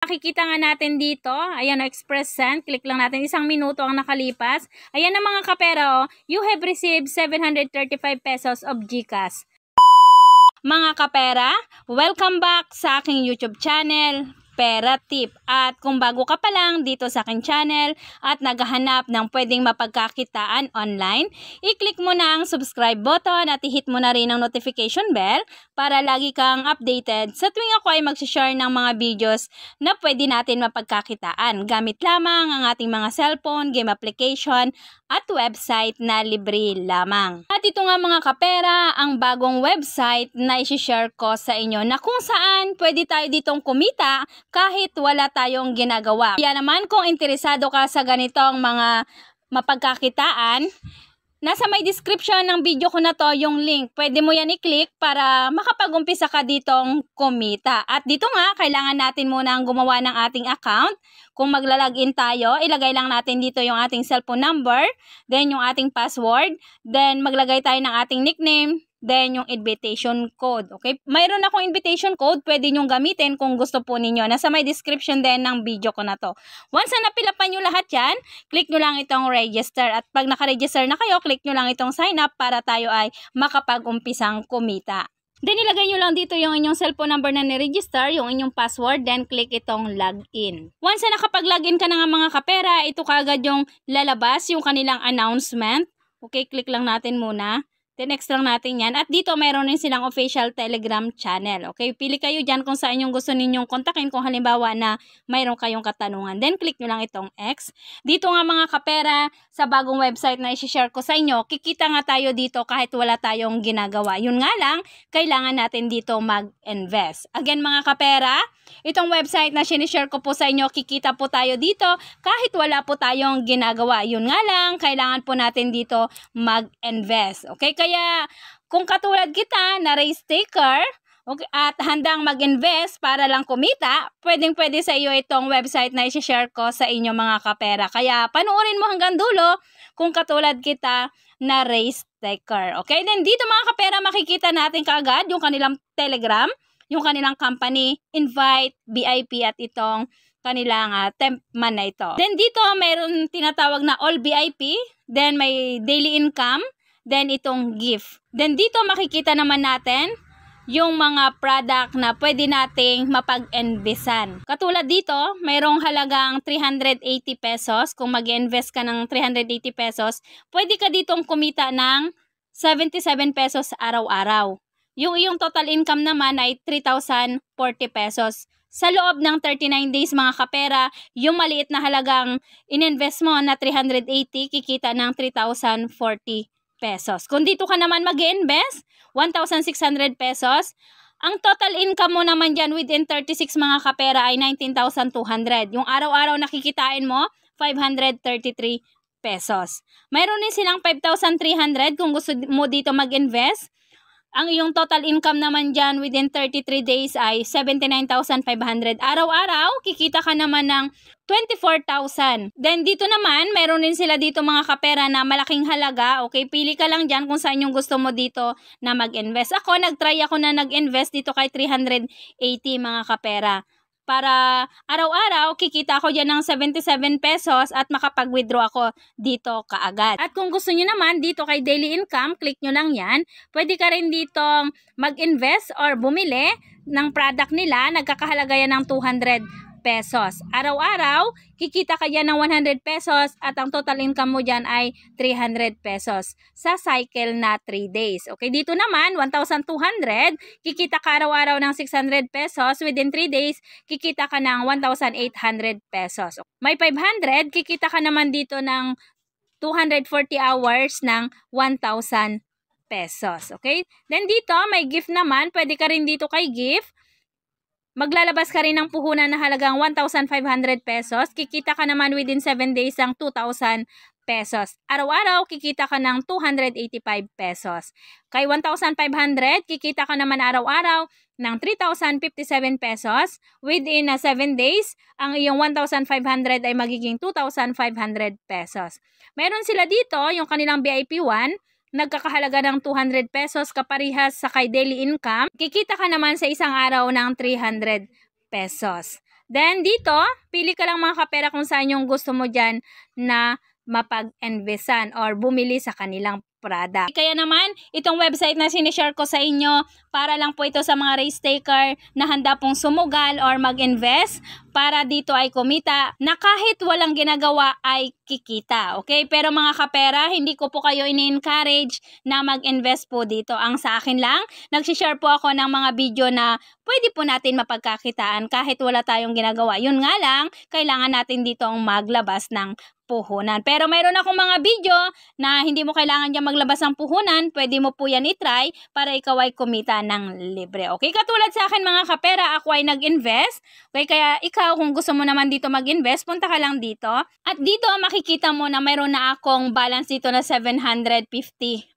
Makikita nga natin dito, ayan o, express send, click lang natin, isang minuto ang nakalipas. Ayan na mga kapera o, oh, you have received 735 pesos of GCash. Mga kapera, welcome back sa aking YouTube channel pera tip. At kung bago ka pa lang dito sa akin channel at naghahanap ng pwedeng mapagkakitaan online, i-click mo na ang subscribe button at i-hit mo na rin ang notification bell para lagi kang updated sa tuwing ako ay mag-share ng mga videos na pwede natin mapagkakitaan gamit lamang ang ating mga cellphone, game application at website na libre lamang. At ito nga mga kapera, ang bagong website na i-share ko sa inyo na kung saan pwede tayo ditong kumita kahit wala tayong ginagawa. Kaya naman kung interesado ka sa ganitong mga mapagkakitaan, Nasa may description ng video ko na to yung link. Pwede mo yan i-click para makapag-umpisa ka ditong kumita. At dito nga, kailangan natin muna ang gumawa ng ating account. Kung maglalagin tayo, ilagay lang natin dito yung ating cellphone number, then yung ating password, then maglagay tayo ng ating nickname, then yung invitation code. Okay? Mayroon akong invitation code, pwede nyong gamitin kung gusto po ninyo. Nasa may description din ng video ko na to. Once na napilapan nyo lahat yan, click nyo lang itong register. At pag nakaregister na kayo, click nyo lang itong sign up para tayo ay makapag-umpisang kumita. Then, ilagay nyo lang dito yung inyong cellphone number na niregister, yung inyong password, then click itong login. Once na nakapag-login ka na nga mga kapera, ito kagad yung lalabas, yung kanilang announcement. Okay, click lang natin muna. Tinext lang natin yan. At dito, mayroon rin silang official Telegram channel. Okay, pili kayo dyan kung saan yung gusto ninyong kontakin. Kung halimbawa na mayroon kayong katanungan. Then, click nyo lang itong X. Dito nga mga kapera, sa bagong website na isi-share ko sa inyo, kikita nga tayo dito kahit wala tayong ginagawa. Yun nga lang, kailangan natin dito mag-invest. Again mga kapera, itong website na sinishare ko po sa inyo, kikita po tayo dito kahit wala po tayong ginagawa. Yun nga lang, kailangan po natin dito mag-invest. Okay, kaya kaya kung katulad kita na race taker, okay, at handang mag-invest para lang kumita, pwedeng-pwede sa iyo itong website na i-share ko sa inyo mga kapera. Kaya panuorin mo hanggang dulo kung katulad kita na race taker. Okay? Then dito mga kapera makikita natin kaagad yung kanilang Telegram, yung kanilang company, invite, VIP at itong kanilang uh, temp man na ito. Then dito mayroon tinatawag na all VIP, then may daily income, then itong gift. Then dito makikita naman natin yung mga product na pwede nating mapag-investan. Katulad dito, mayroong halagang 380 pesos. Kung mag-invest ka ng 380 pesos, pwede ka ditong kumita ng 77 pesos araw-araw. Yung iyong total income naman ay 3,040 pesos. Sa loob ng 39 days mga kapera, yung maliit na halagang ininvest mo na 380, kikita ng 3,040 pesos. Kung dito ka naman mag-invest, 1,600 pesos. Ang total income mo naman dyan within 36 mga kapera ay 19,200. Yung araw-araw nakikitain mo, 533 pesos. Mayroon din silang 5,300 kung gusto mo dito mag-invest. Ang iyong total income naman dyan within 33 days ay 79,500. Araw-araw, kikita ka naman ng 24,000. Then dito naman, meron din sila dito mga kapera na malaking halaga. Okay, pili ka lang dyan kung saan yung gusto mo dito na mag-invest. Ako, nag-try ako na nag-invest dito kay 380 mga kapera para araw-araw kikita ko dyan ng 77 pesos at makapag-withdraw ako dito kaagad. At kung gusto nyo naman dito kay Daily Income, click nyo lang yan. Pwede ka rin dito mag-invest or bumili ng product nila. Nagkakahalaga yan ng 200 pesos. Araw-araw, kikita ka dyan ng 100 pesos at ang total income mo dyan ay 300 pesos sa cycle na 3 days. Okay, dito naman, 1,200, kikita ka araw-araw ng 600 pesos. Within 3 days, kikita ka ng 1,800 pesos. May 500, kikita ka naman dito ng 240 hours ng 1,000 pesos. Okay? Then dito, may gift naman. Pwede ka rin dito kay gift. Maglalabas ka rin ng puhunan na halagang 1,500 pesos. Kikita ka naman within 7 days ng 2,000 pesos. Araw-araw, kikita ka ng 285 pesos. Kay 1,500, kikita ka naman araw-araw ng 3,057 pesos. Within uh, na 7 days, ang iyong 1,500 ay magiging 2,500 pesos. Meron sila dito, yung kanilang VIP 1, nagkakahalaga ng 200 pesos kaparihas sa kay daily income, kikita ka naman sa isang araw ng 300 pesos. Then dito, pili ka lang mga kapera kung saan yung gusto mo dyan na mapag-investan or bumili sa kanilang Prada. Eh, kaya naman, itong website na sinishare ko sa inyo, para lang po ito sa mga race taker na handa pong sumugal or mag-invest para dito ay kumita na kahit walang ginagawa ay kikita. Okay? Pero mga kapera, hindi ko po kayo ini-encourage na mag-invest po dito. Ang sa akin lang, nagsishare po ako ng mga video na pwede po natin mapagkakitaan kahit wala tayong ginagawa. Yun nga lang, kailangan natin dito ang maglabas ng puhunan. Pero mayroon akong mga video na hindi mo kailangan dyan maglabas ng puhunan. Pwede mo po yan itry para ikaw ay kumita ng libre. Okay, katulad sa akin mga kapera, ako ay nag-invest. Okay, kaya ikaw kung gusto mo naman dito mag-invest, punta ka lang dito. At dito makikita mo na mayroon na akong balance dito na 750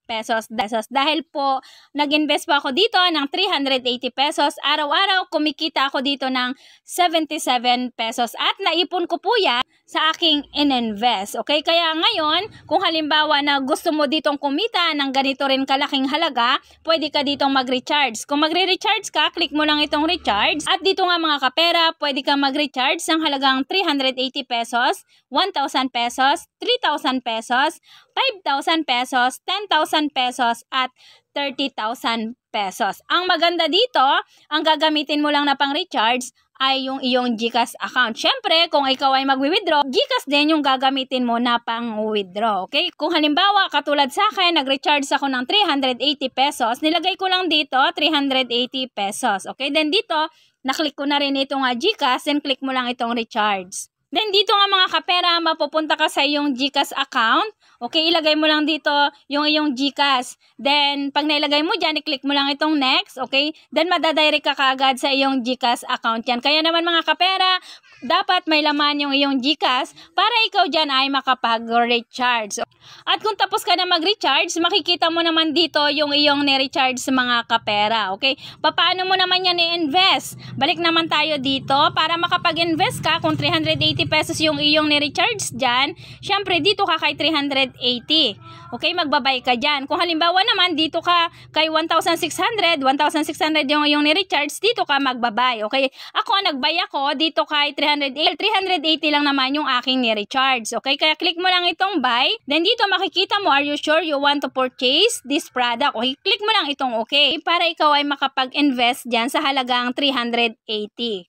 pesos. pesos. Dahil po, nag-invest po ako dito ng 380 pesos. Araw-araw, kumikita ako dito ng 77 pesos. At naipon ko po yan sa aking in-invest. Okay, kaya ngayon, kung halimbawa na gusto mo ditong kumita ng ganito rin kalaking halaga, pwede ka ditong mag-recharge. Kung magre-recharge ka, click mo lang itong recharge. At dito nga mga kapera, pwede ka mag-recharge ng halagang 380 pesos 1,000 pesos, 3,000 pesos, 5,000 pesos, 10,000 pesos at 30,000 pesos. Ang maganda dito, ang gagamitin mo lang na pang-recharge ay yung iyong GCash account. Siyempre, kung ikaw ay magwi-withdraw, GCash din yung gagamitin mo na pang-withdraw. Okay? Kung halimbawa, katulad sa akin, nag-recharge ako ng 380 pesos, nilagay ko lang dito 380 pesos. Okay? Then dito, naklik ko na rin itong ah, GCash, then click mo lang itong recharge. Then dito nga mga kapera, mapupunta ka sa iyong GCash account. Okay, ilagay mo lang dito yung iyong GCash. Then pag nailagay mo diyan, i-click mo lang itong next, okay? Then madadirect ka kaagad sa iyong GCash account yan. Kaya naman mga kapera, dapat may laman yung iyong GCash para ikaw dyan ay makapag-recharge. At kung tapos ka na mag-recharge, makikita mo naman dito yung iyong ni-recharge sa mga kapera. Okay? Paano mo naman yan i-invest? Balik naman tayo dito. Para makapag-invest ka, kung 380 pesos yung iyong ni-recharge dyan, syempre dito ka kay 380. Okay, magbabay ka dyan. Kung halimbawa naman, dito ka kay 1,600, 1,600 yung, yung ni-recharge, dito ka magbabay. Okay, ako, nagbay ako, dito kay 380, 380 lang naman yung aking ni-recharge. Okay, kaya click mo lang itong buy. Then dito, makikita mo, are you sure you want to purchase this product? Okay, click mo lang itong okay para ikaw ay makapag-invest dyan sa halagang 380.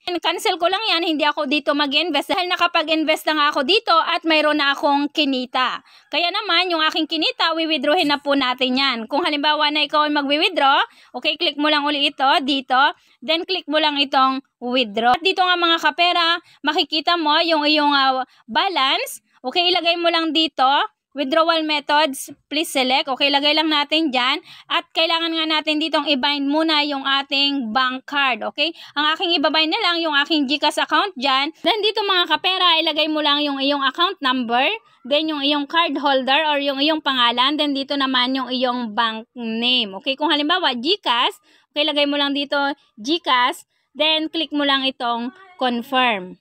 And cancel ko lang yan, hindi ako dito mag-invest dahil nakapag-invest na ako dito at mayroon na akong kinita. Kaya naman, yung aking kinita, data, wiwithdrawin na po natin yan. Kung halimbawa na ikaw ay magwi-withdraw, okay, click mo lang uli ito dito, then click mo lang itong withdraw. At dito nga mga kapera, makikita mo yung iyong uh, balance, okay, ilagay mo lang dito withdrawal methods, please select. Okay, lagay lang natin dyan. At kailangan nga natin ditong i-bind muna yung ating bank card. Okay, ang aking ibabind na lang yung aking GCash account dyan. Then dito mga kapera, ilagay mo lang yung iyong account number, then yung iyong card holder or yung iyong pangalan, then dito naman yung iyong bank name. Okay, kung halimbawa GCash, okay, lagay mo lang dito GCash, then click mo lang itong confirm.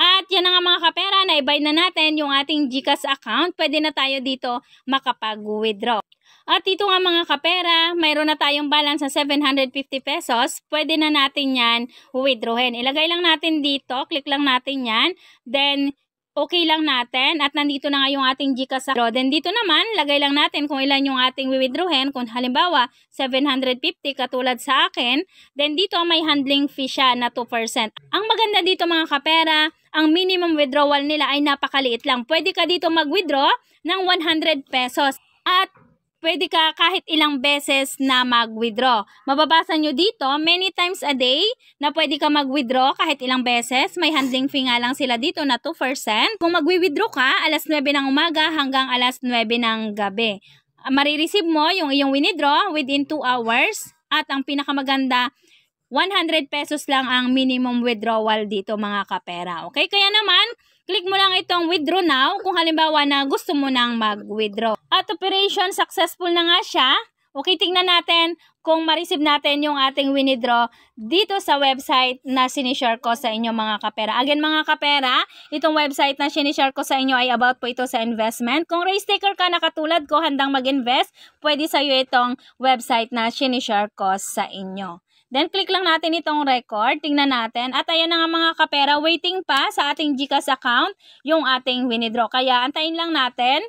At yan na nga mga kapera, na naibay na natin yung ating GCash account. Pwede na tayo dito makapag-withdraw. At dito nga mga kapera, mayroon na tayong balance sa 750 pesos. Pwede na natin yan withdrawin. Ilagay lang natin dito, click lang natin yan. Then, okay lang natin at nandito na nga yung ating Gcash account. Then dito naman, lagay lang natin kung ilan yung ating withdrawin. Kung halimbawa, 750 katulad sa akin, then dito may handling fee siya na 2%. Ang maganda dito mga kapera, ang minimum withdrawal nila ay napakaliit lang. Pwede ka dito mag-withdraw ng 100 pesos. At pwede ka kahit ilang beses na mag-withdraw. Mababasa nyo dito, many times a day na pwede ka mag-withdraw kahit ilang beses. May handling fee nga lang sila dito na 2%. Kung mag-withdraw ka, alas 9 ng umaga hanggang alas 9 ng gabi. Marireceive mo yung iyong withdraw within 2 hours. At ang pinakamaganda, 100 pesos lang ang minimum withdrawal dito mga kapera. Okay? Kaya naman, click mo lang itong withdraw now kung halimbawa na gusto mo nang mag-withdraw. At operation successful na nga siya. Okay, tingnan natin kung ma-receive natin yung ating withdraw dito sa website na sinishare ko sa inyo mga kapera. Again mga kapera, itong website na sinishare ko sa inyo ay about po ito sa investment. Kung race taker ka na katulad ko handang mag-invest, pwede sa iyo itong website na sinishare ko sa inyo. Then, click lang natin itong record. Tingnan natin. At ayan na nga mga kapera, waiting pa sa ating GCash account yung ating winidraw. Kaya, antayin lang natin.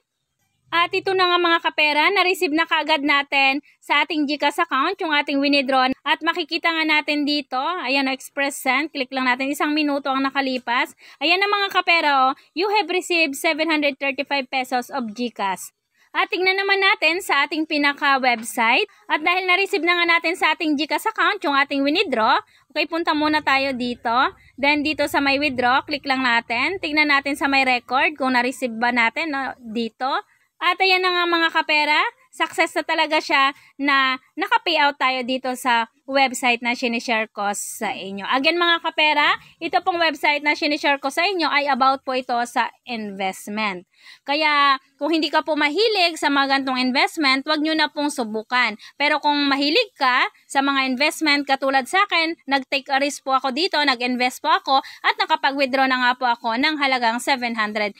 At ito na nga mga kapera, na-receive na kagad natin sa ating GCash account yung ating winidraw. At makikita nga natin dito, ayan o, oh, express send. Click lang natin, isang minuto ang nakalipas. Ayan na mga kapera oh, you have received 735 pesos of GCash. At ah, tingnan naman natin sa ating pinaka-website. At dahil na-receive na nga natin sa ating GCash account yung ating withdraw, okay, punta muna tayo dito. Then dito sa may withdraw, click lang natin. Tingnan natin sa may record kung na-receive ba natin no, dito. At ayan na nga mga kapera, success na talaga siya na naka-payout tayo dito sa website na sinishare ko sa inyo. Again mga kapera, ito pong website na sinishare ko sa inyo ay about po ito sa investment. Kaya kung hindi ka po mahilig sa mga gantong investment, wag nyo na pong subukan. Pero kung mahilig ka sa mga investment katulad sa akin, nag-take a risk po ako dito, nag-invest po ako at nakapag-withdraw na nga po ako ng halagang 750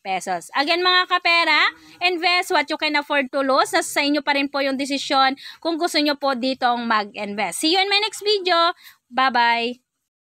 pesos. Again mga kapera, invest what you can afford to lose. Nasa sa inyo pa rin po yung desisyon kung gusto nyo po ditong mag-invest. See you in my next video. Bye-bye!